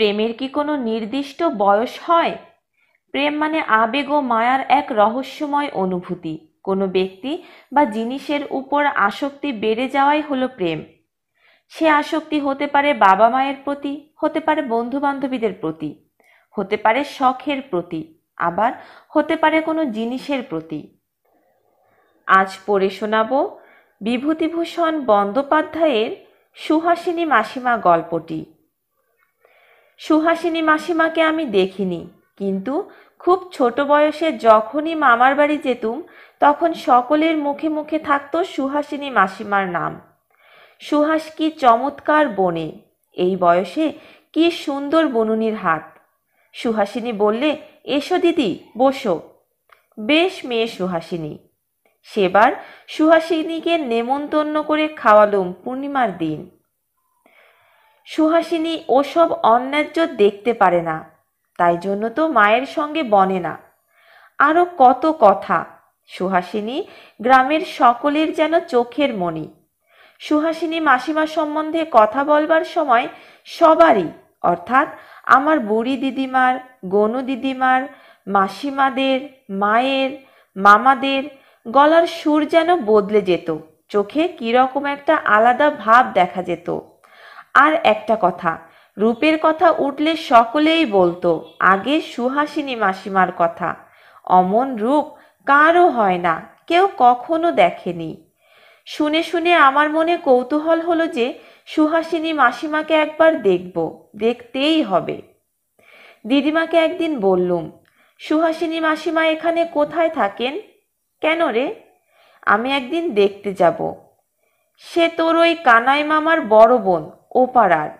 প্রেমের কি কোনো নির্দিষ্ট বয়স হয় প্রেম মানে আবেগ ও মায়ার এক রহস্যময় অনুভূতি কোনো ব্যক্তি বা জিনিসের উপর আসক্তি বেড়ে যাওয়াই হলো প্রেম সে আসক্তি হতে পারে বাবা মায়ের প্রতি হতে পারে বন্ধু বান্ধবীদের প্রতি হতে পারে শখের প্রতি আবার হতে পারে কোনো জিনিসের প্রতি আজ পড়ে শোনাব বিভূতিভূষণ বন্দ্যোপাধ্যায়ের সুহাসিনী মাসিমা গল্পটি সুহাসিনী মাসিমাকে আমি দেখিনি কিন্তু খুব ছোট বয়সে যখনই মামার বাড়ি যেতুম তখন সকলের মুখে মুখে থাকত সুহাসিনী মাসিমার নাম সুহাস কি চমৎকার বনে এই বয়সে কি সুন্দর বনুনির হাত সুহাসিনী বললে এসো দিদি বসো বেশ মেয়ে সুহাসিনী সেবার সুহাসিনীকে নেমন্তন্ন করে খাওয়ালুম পূর্ণিমার দিন সুহাসিনী ওসব অন্যায্য দেখতে পারে না তাই জন্য তো মায়ের সঙ্গে বনে না আরও কত কথা সুহাসিনী গ্রামের সকলের যেন চোখের মণি সুহাসিনী মাসিমা সম্বন্ধে কথা বলবার সময় সবারই অর্থাৎ আমার বুড়ি দিদিমার গনু দিদিমার মাসিমাদের মায়ের মামাদের গলার সুর যেন বদলে যেত চোখে কীরকম একটা আলাদা ভাব দেখা যেত আর একটা কথা রূপের কথা উঠলে সকলেই বলতো আগে সুহাসিনী মাসিমার কথা অমন রূপ কারও হয় না কেউ কখনো দেখেনি শুনে শুনে আমার মনে কৌতূহল হলো যে সুহাসিনী মাসিমাকে একবার দেখব দেখতেই হবে দিদিমাকে একদিন বললুম সুহাসিনী মাসিমা এখানে কোথায় থাকেন কেন রে আমি একদিন দেখতে যাব সে তোর ওই কানাই মামার বড় বোন ওপাড়ার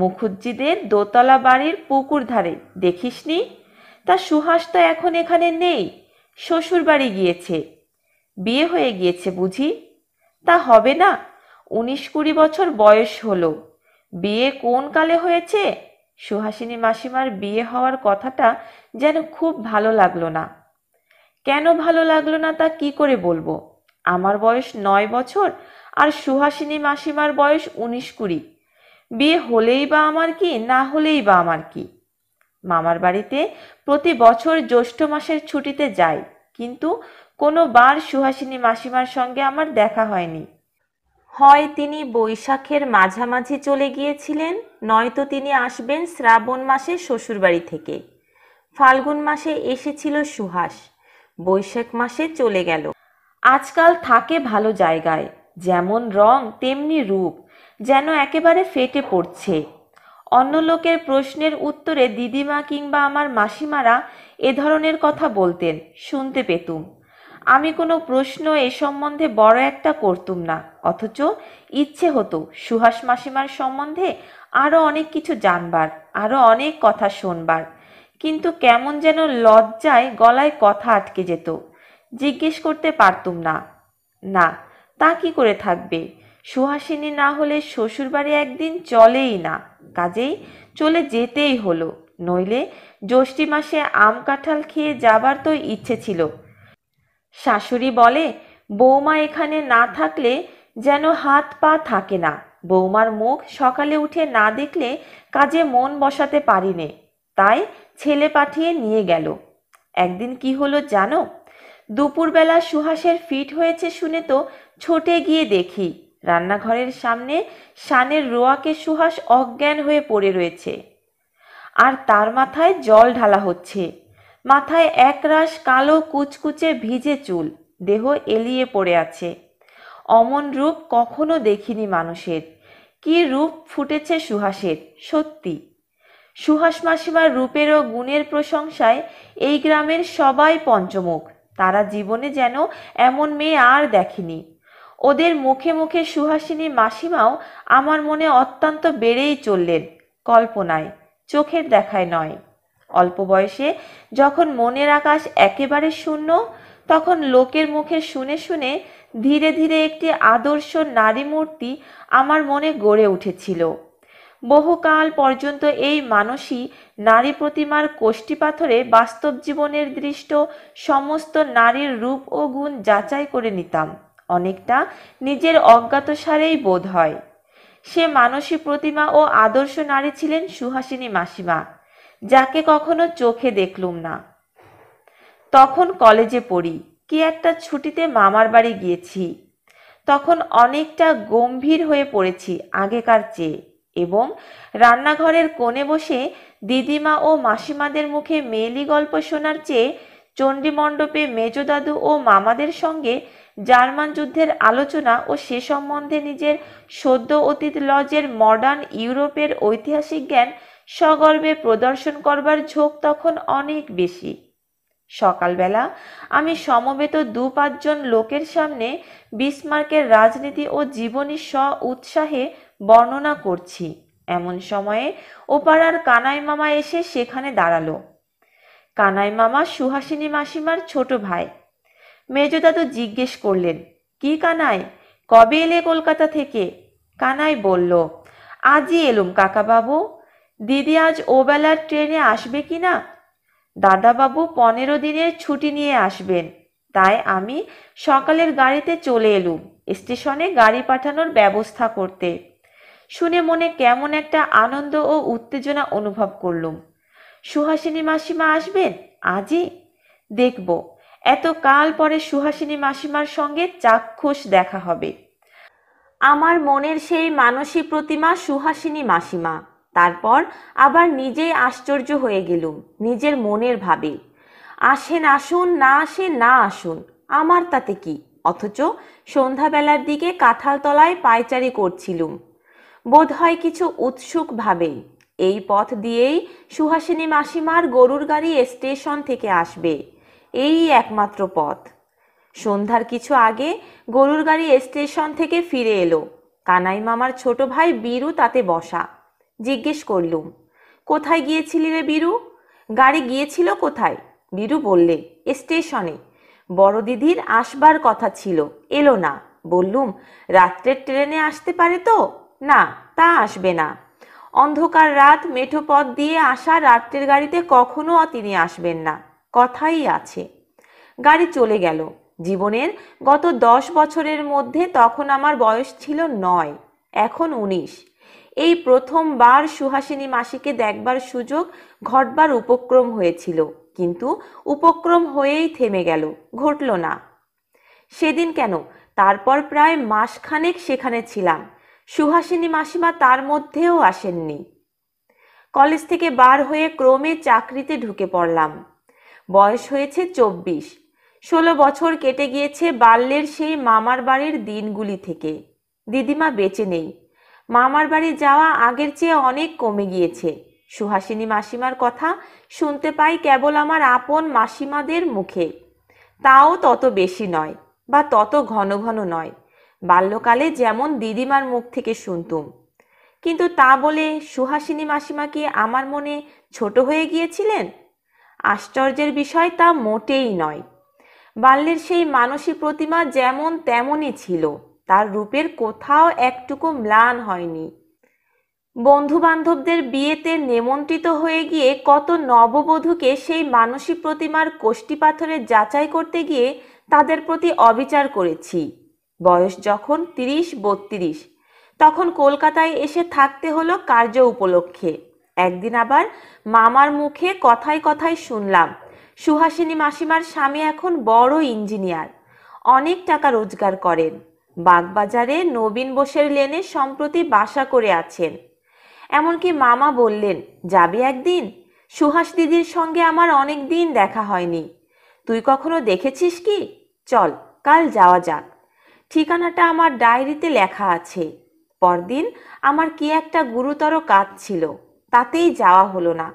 মুখুজ্জিদের দোতলা বাড়ির পুকুর ধারে দেখিসনি তা সুহাস তো এখন এখানে নেই শ্বশুর বাড়ি গিয়েছে বিয়ে হয়ে গিয়েছে বুঝি তা হবে না উনিশ কুড়ি বছর বয়স হলো বিয়ে কোন কালে হয়েছে সুহাসিনী মাসিমার বিয়ে হওয়ার কথাটা যেন খুব ভালো লাগলো না কেন ভালো লাগলো না তা কি করে বলবো আমার বয়স নয় বছর আর সুহাসিনী মাসিমার বয়স উনিশ কুড়ি বিয়ে হলেই বা আমার কি না হলেই বা আমার কি মামার বাড়িতে প্রতি বছর জ্যৈষ্ঠ মাসের ছুটিতে যাই কিন্তু কোনো বার সুহাসিনী মাসিমার সঙ্গে আমার দেখা হয়নি হয় তিনি বৈশাখের মাঝামাঝি চলে গিয়েছিলেন নয়তো তিনি আসবেন শ্রাবণ মাসে শ্বশুরবাড়ি থেকে ফাল্গুন মাসে এসেছিল সুহাস বৈশাখ মাসে চলে গেল আজকাল থাকে ভালো জায়গায় যেমন রং তেমনি রূপ যেন একেবারে ফেটে পড়ছে অন্য লোকের প্রশ্নের উত্তরে দিদিমা কিংবা আমার মাসিমারা এ ধরনের কথা বলতেন শুনতে পেতুম আমি কোনো প্রশ্ন এ সম্বন্ধে বড় একটা করতুম না অথচ ইচ্ছে হতো সুহাস মাসিমার সম্বন্ধে আরও অনেক কিছু জানবার আরও অনেক কথা শোনবার কিন্তু কেমন যেন লজ্জায় গলায় কথা আটকে যেত জিজ্ঞেস করতে পারতুম না না তা কি করে থাকবে সুহাসিনী না হলে শ্বশুরবাড়ি একদিন চলেই না কাজেই চলে যেতেই হলো নইলে জ্যৈষ্ঠী মাসে আম কাঁঠাল খেয়ে যাবার তো ইচ্ছে ছিল শাশুড়ি বলে বৌমা এখানে না থাকলে যেন হাত পা থাকে না বৌমার মুখ সকালে উঠে না দেখলে কাজে মন বসাতে পারিনে তাই ছেলে পাঠিয়ে নিয়ে গেল একদিন কি হলো জানো দুপুরবেলা সুহাসের ফিট হয়েছে শুনে তো ছোটে গিয়ে দেখি রান্নাঘরের সামনে শানের রোয়াকে সুহাস অজ্ঞান হয়ে পড়ে রয়েছে আর তার মাথায় জল ঢালা হচ্ছে মাথায় একরাশ কালো কুচকুচে ভিজে চুল দেহ এলিয়ে পড়ে আছে অমন রূপ কখনো দেখিনি মানুষের কি রূপ ফুটেছে সুহাসের সত্যি সুহাস মাসিমার রূপের ও গুণের প্রশংসায় এই গ্রামের সবাই পঞ্চমুখ তারা জীবনে যেন এমন মেয়ে আর দেখেনি ওদের মুখে মুখে সুহাসিনী মাসিমাও আমার মনে অত্যন্ত বেড়েই চললেন কল্পনায় চোখের দেখায় নয় অল্প বয়সে যখন মনের আকাশ একেবারে শূন্য তখন লোকের মুখে শুনে শুনে ধীরে ধীরে একটি আদর্শ নারী মূর্তি আমার মনে গড়ে উঠেছিল বহুকাল পর্যন্ত এই মানুষই নারী প্রতিমার কোষ্ঠী পাথরে বাস্তব জীবনের দৃষ্ট সমস্ত নারীর রূপ ও গুণ যাচাই করে নিতাম অনেকটা নিজের অজ্ঞাতসারেই বোধ হয় সে মানসী প্রতিমা ও আদর্শ নারী ছিলেন সুহাসিনী মাসিমা যাকে কখনো চোখে দেখলুম না তখন কলেজে পড়ি কি একটা ছুটিতে মামার বাড়ি গিয়েছি তখন অনেকটা গম্ভীর হয়ে পড়েছি আগেকার চেয়ে এবং রান্নাঘরের কোণে বসে দিদিমা ও মাসিমাদের মুখে মেয়েলি গল্প শোনার চেয়ে চণ্ডীমণ্ডপে মেজদাদু ও মামাদের সঙ্গে জার্মান যুদ্ধের আলোচনা ও সে সম্বন্ধে নিজের সদ্য অতীত লজের মডার্ন ইউরোপের ঐতিহাসিক জ্ঞান সগর্বে প্রদর্শন করবার ঝোঁক তখন অনেক বেশি সকালবেলা আমি সমবেত দু পাঁচজন লোকের সামনে বিসমার্কের রাজনীতি ও জীবনী স্ব উৎসাহে বর্ণনা করছি এমন সময়ে ওপাড়ার কানাই মামা এসে সেখানে দাঁড়ালো কানাই মামা সুহাসিনী মাসিমার ছোট ভাই মেজদাদু জিজ্ঞেস করলেন কি কানাই কবে এলে কলকাতা থেকে কানাই বলল আজই এলুম কাকাবাবু দিদি আজ ওবেলার ট্রেনে আসবে কি না দাদাবাবু পনেরো দিনের ছুটি নিয়ে আসবেন তাই আমি সকালের গাড়িতে চলে এলুম স্টেশনে গাড়ি পাঠানোর ব্যবস্থা করতে শুনে মনে কেমন একটা আনন্দ ও উত্তেজনা অনুভব করলুম সুহাসিনী মাসিমা আসবেন আজই দেখব এত কাল পরে সুহাসিনী মাসিমার সঙ্গে চাক্ষুষ দেখা হবে আমার মনের সেই মানসী প্রতিমা সুহাসিনী মাসিমা তারপর আবার নিজেই আশ্চর্য হয়ে গেলুম নিজের মনের ভাবে আসেন আসুন না আসে না আসুন আমার তাতে কি অথচ সন্ধ্যাবেলার দিকে কাঁঠালতলায় পায়চারি করছিলুম বোধহয় কিছু উৎসুক ভাবে এই পথ দিয়েই সুহাসিনী মাসিমার গরুর গাড়ি স্টেশন থেকে আসবে এই একমাত্র পথ সন্ধ্যার কিছু আগে গরুর গাড়ি স্টেশন থেকে ফিরে এলো কানাই মামার ছোট ভাই বীরু তাতে বসা জিজ্ঞেস করলুম কোথায় গিয়েছিলি রে বীরু গাড়ি গিয়েছিল কোথায় বীরু বললে স্টেশনে বড় দিদির আসবার কথা ছিল এলো না বললুম রাত্রের ট্রেনে আসতে পারে তো না তা আসবে না অন্ধকার রাত মেঠো পথ দিয়ে আসা রাত্রের গাড়িতে কখনো তিনি আসবেন না কথাই আছে গাড়ি চলে গেল জীবনের গত দশ বছরের মধ্যে তখন আমার বয়স ছিল নয় এখন উনিশ এই প্রথমবার সুহাসিনী মাসিকে দেখবার সুযোগ ঘটবার উপক্রম হয়েছিল কিন্তু উপক্রম হয়েই থেমে গেল ঘটল না সেদিন কেন তারপর প্রায় মাসখানেক সেখানে ছিলাম সুহাসিনী মাসিমা তার মধ্যেও আসেননি কলেজ থেকে বার হয়ে ক্রমে চাকরিতে ঢুকে পড়লাম বয়স হয়েছে চব্বিশ ষোলো বছর কেটে গিয়েছে বাল্যের সেই মামার বাড়ির দিনগুলি থেকে দিদিমা বেঁচে নেই মামার বাড়ি যাওয়া আগের চেয়ে অনেক কমে গিয়েছে সুহাসিনী মাসিমার কথা শুনতে পাই কেবল আমার আপন মাসিমাদের মুখে তাও তত বেশি নয় বা তত ঘন ঘন নয় বাল্যকালে যেমন দিদিমার মুখ থেকে শুনতুম কিন্তু তা বলে সুহাসিনী মাসিমা কি আমার মনে ছোট হয়ে গিয়েছিলেন আশ্চর্যের বিষয় তা মোটেই নয় বাল্যের সেই মানসী প্রতিমা যেমন তেমনই ছিল তার রূপের কোথাও একটুকু ম্লান হয়নি বন্ধুবান্ধবদের বিয়েতে নেমন্ত্রিত হয়ে গিয়ে কত নববধূকে সেই মানসী প্রতিমার কোষ্টি পাথরে যাচাই করতে গিয়ে তাদের প্রতি অবিচার করেছি বয়স যখন তিরিশ বত্রিশ তখন কলকাতায় এসে থাকতে হলো কার্য উপলক্ষে একদিন আবার মামার মুখে কথায় কথায় শুনলাম সুহাসিনী মাসিমার স্বামী এখন বড় ইঞ্জিনিয়ার অনেক টাকা রোজগার করেন বাগবাজারে নবীন বোসের লেনে সম্প্রতি বাসা করে আছেন এমনকি মামা বললেন যাবি একদিন সুহাস দিদির সঙ্গে আমার অনেক দিন দেখা হয়নি তুই কখনো দেখেছিস কি চল কাল যাওয়া যাক ঠিকানাটা আমার ডায়েরিতে লেখা আছে পরদিন আমার কি একটা গুরুতর কাজ ছিল তাতেই যাওয়া হলো না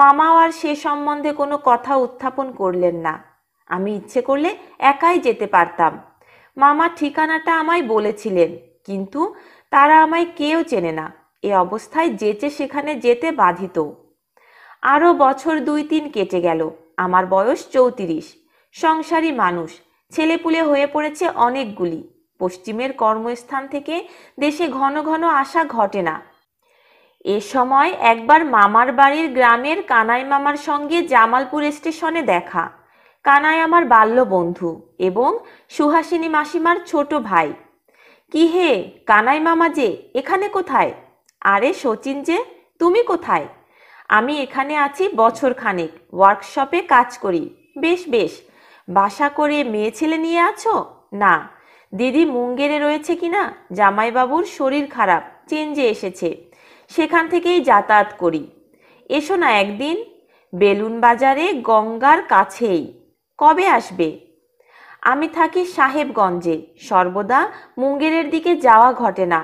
মামাও আর সে সম্বন্ধে কোনো কথা উত্থাপন করলেন না আমি ইচ্ছে করলে একাই যেতে পারতাম মামা ঠিকানাটা আমায় বলেছিলেন কিন্তু তারা আমায় কেউ চেনে না এ অবস্থায় যেচে সেখানে যেতে বাধিত আরও বছর দুই তিন কেটে গেল আমার বয়স চৌত্রিশ সংসারী মানুষ ছেলেপুলে হয়ে পড়েছে অনেকগুলি পশ্চিমের কর্মস্থান থেকে দেশে ঘন ঘন আসা ঘটে না এ সময় একবার মামার বাড়ির গ্রামের কানাই মামার সঙ্গে জামালপুর স্টেশনে দেখা কানাই আমার বাল্য বন্ধু এবং সুহাসিনী মাসিমার ছোট ভাই কি হে কানাই মামা যে এখানে কোথায় আরে শচীন যে তুমি কোথায় আমি এখানে আছি বছর খানেক ওয়ার্কশপে কাজ করি বেশ বেশ বাসা করে মেয়ে ছেলে নিয়ে আছো না দিদি মুঙ্গেরে রয়েছে কিনা জামাইবাবুর শরীর খারাপ চেঞ্জে এসেছে সেখান থেকেই যাতায়াত করি এসো না একদিন বেলুন বাজারে গঙ্গার কাছেই কবে আসবে আমি থাকি সাহেবগঞ্জে সর্বদা মুঙ্গেরের দিকে যাওয়া ঘটে না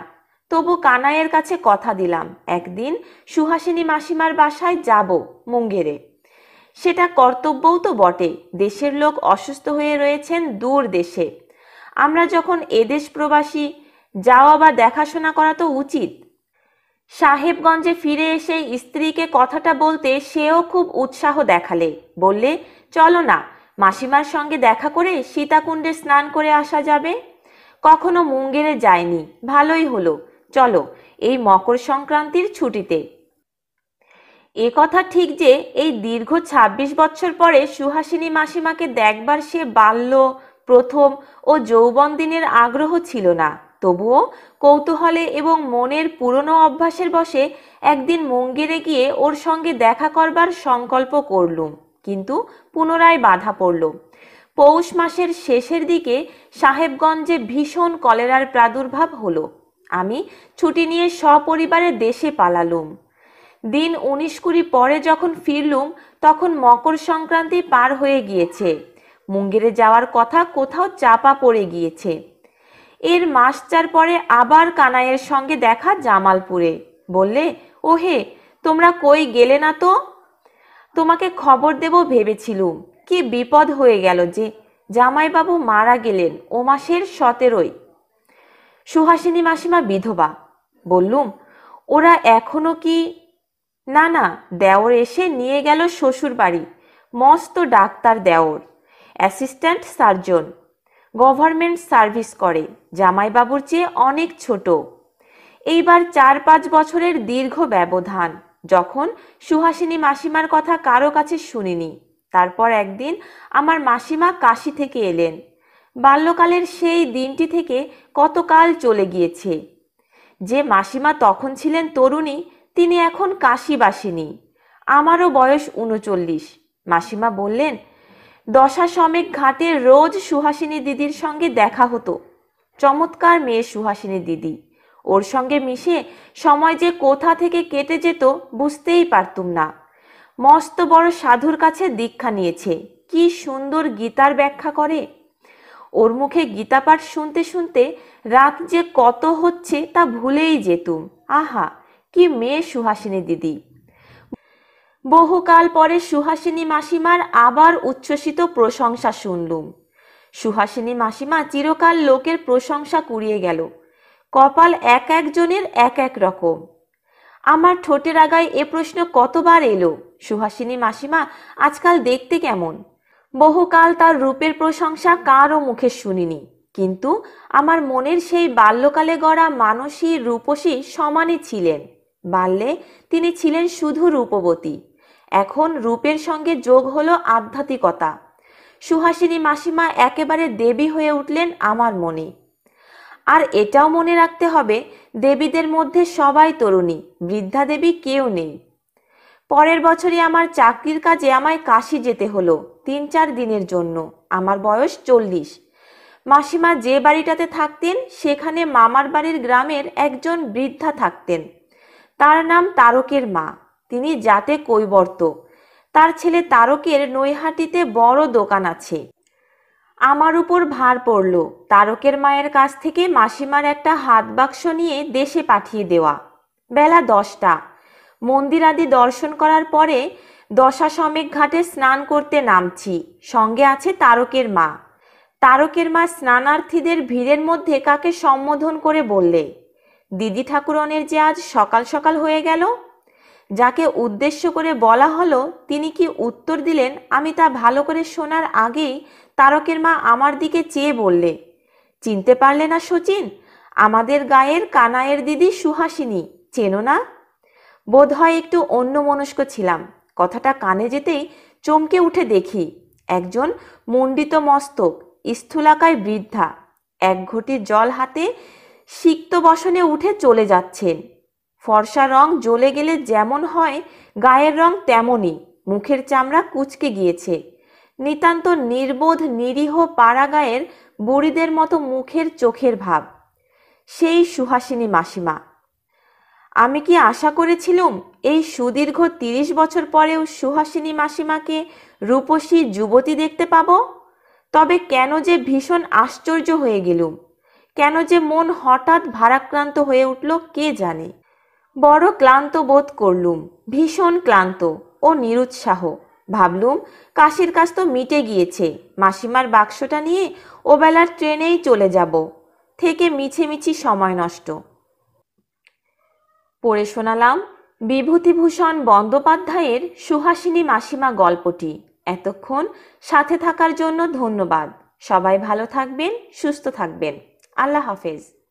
তবু কানাইয়ের কাছে কথা দিলাম একদিন সুহাসিনী মাসিমার বাসায় যাব মুঙ্গেরে সেটা কর্তব্যও তো বটে দেশের লোক অসুস্থ হয়ে রয়েছেন দূর দেশে আমরা যখন এদেশ প্রবাসী যাওয়া বা দেখাশোনা করা তো উচিত সাহেবগঞ্জে ফিরে এসে স্ত্রীকে কথাটা বলতে সেও খুব উৎসাহ দেখালে বললে চলো না মাসিমার সঙ্গে দেখা করে সীতাকুণ্ডে স্নান করে আসা যাবে কখনো মুঙ্গেরে যায়নি ভালোই হলো চলো এই মকর সংক্রান্তির ছুটিতে এ কথা ঠিক যে এই দীর্ঘ ২৬ বছর পরে সুহাসিনী মাসিমাকে দেখবার সে বাল্য প্রথম ও যৌবন দিনের আগ্রহ ছিল না তবুও কৌতূহলে এবং মনের পুরনো অভ্যাসের বসে একদিন মঙ্গেরে গিয়ে ওর সঙ্গে দেখা করবার সংকল্প করলুম কিন্তু পুনরায় বাধা পড়ল পৌষ মাসের শেষের দিকে সাহেবগঞ্জে ভীষণ কলেরার প্রাদুর্ভাব হলো আমি ছুটি নিয়ে সপরিবারে দেশে পালালুম দিন উনিশ কুড়ি পরে যখন ফিরলুম তখন মকর সংক্রান্তি পার হয়ে গিয়েছে মুঙ্গেরে যাওয়ার কথা কোথাও চাপা পড়ে গিয়েছে এর মাস চার পরে আবার কানাইয়ের সঙ্গে দেখা জামালপুরে বললে ওহে তোমরা কই গেলে না তো তোমাকে খবর দেব ভেবেছিলুম কি বিপদ হয়ে গেল যে জামাইবাবু মারা গেলেন ও মাসের সতেরোই সুহাসিনী মাসিমা বিধবা বললুম ওরা এখনো কি না না দেওর এসে নিয়ে গেল শ্বশুর বাড়ি মস্ত ডাক্তার দেওর অ্যাসিস্ট্যান্ট সার্জন গভর্নমেন্ট সার্ভিস করে জামাইবাবুর চেয়ে অনেক ছোট এইবার চার পাঁচ বছরের দীর্ঘ ব্যবধান যখন সুহাসিনী মাসিমার কথা কারো কাছে শুনিনি তারপর একদিন আমার মাসিমা কাশি থেকে এলেন বাল্যকালের সেই দিনটি থেকে কতকাল চলে গিয়েছে যে মাসিমা তখন ছিলেন তরুণী তিনি এখন কাশিবাসিনী আমারও বয়স উনচল্লিশ মাসিমা বললেন দশাসমেক ঘাটে রোজ সুহাসিনী দিদির সঙ্গে দেখা হতো চমৎকার মেয়ে সুহাসিনী দিদি ওর সঙ্গে মিশে সময় যে কোথা থেকে কেটে যেত বুঝতেই পারতুম না মস্ত বড় সাধুর কাছে দীক্ষা নিয়েছে কি সুন্দর গীতার ব্যাখ্যা করে ওর মুখে গীতাপাঠ শুনতে শুনতে রাত যে কত হচ্ছে তা ভুলেই যেতুম আহা কি মেয়ে সুহাসিনী দিদি বহুকাল পরে সুহাসিনী মাসিমার আবার উচ্ছ্বসিত প্রশংসা শুনলুম সুহাসিনী মাসিমা চিরকাল লোকের প্রশংসা কুড়িয়ে গেল কপাল এক একজনের এক এক রকম আমার ঠোঁটের আগায় এ প্রশ্ন কতবার এলো সুহাসিনী মাসিমা আজকাল দেখতে কেমন বহুকাল তার রূপের প্রশংসা কারও মুখে শুনিনি কিন্তু আমার মনের সেই বাল্যকালে গড়া মানসী রূপসী সমানই ছিলেন বাল্যে তিনি ছিলেন শুধু রূপবতী এখন রূপের সঙ্গে যোগ হলো আধ্যাত্মিকতা সুহাসিনী মাসিমা একেবারে দেবী হয়ে উঠলেন আমার মনে আর এটাও মনে রাখতে হবে দেবীদের মধ্যে সবাই তরুণী বৃদ্ধা দেবী কেউ নেই পরের বছরই আমার চাকরির কাজে আমায় কাশি যেতে হলো তিন চার দিনের জন্য আমার বয়স চল্লিশ মাসিমা যে বাড়িটাতে থাকতেন সেখানে মামার বাড়ির গ্রামের একজন বৃদ্ধা থাকতেন তার নাম তারকের মা তিনি যাতে কৈবর্ত তার ছেলে তারকের নৈহাটিতে বড় দোকান আছে আমার উপর ভার পড়ল তারকের মায়ের কাছ থেকে মাসিমার একটা হাত বাক্স নিয়ে দেশে পাঠিয়ে দেওয়া বেলা দশটা মন্দিরাদি দর্শন করার পরে দশাশমেক ঘাটে স্নান করতে নামছি সঙ্গে আছে তারকের মা তারকের মা স্নানার্থীদের ভিড়ের মধ্যে কাকে সম্বোধন করে বললে দিদি ঠাকুরনের যে আজ সকাল সকাল হয়ে গেল যাকে উদ্দেশ্য করে বলা হলো তিনি কি উত্তর দিলেন আমি তা ভালো করে শোনার আগেই তারকের মা আমার দিকে চেয়ে বললে চিনতে পারলে না শচীন আমাদের গায়ের কানায়ের দিদি সুহাসিনী চেনো না বোধ হয় একটু অন্যমনস্ক ছিলাম কথাটা কানে যেতেই চমকে উঠে দেখি একজন মণ্ডিত মস্তক স্থূলাকায় বৃদ্ধা এক ঘটি জল হাতে সিক্ত বসনে উঠে চলে যাচ্ছেন ফর্সা রং জ্বলে গেলে যেমন হয় গায়ের রং তেমনই মুখের চামড়া কুচকে গিয়েছে নিতান্ত নির্বোধ নিরীহ গায়ের বুড়িদের মতো মুখের চোখের ভাব সেই সুহাসিনী মাসিমা আমি কি আশা করেছিলুম এই সুদীর্ঘ তিরিশ বছর পরেও সুহাসিনী মাসিমাকে রূপসী যুবতী দেখতে পাব তবে কেন যে ভীষণ আশ্চর্য হয়ে গেলুম কেন যে মন হঠাৎ ভারাক্রান্ত হয়ে উঠল কে জানে বড় ক্লান্ত বোধ করলুম ভীষণ ক্লান্ত ও নিরুৎসাহ ভাবলুম কাশির কাজ তো মিটে গিয়েছে মাসিমার বাক্সটা নিয়ে ওবেলার ট্রেনেই চলে যাব থেকে মিছে মিছি সময় নষ্ট পড়ে শোনালাম বিভূতিভূষণ বন্দ্যোপাধ্যায়ের সুহাসিনী মাসিমা গল্পটি এতক্ষণ সাথে থাকার জন্য ধন্যবাদ সবাই ভালো থাকবেন সুস্থ থাকবেন আল্লাহ হাফেজ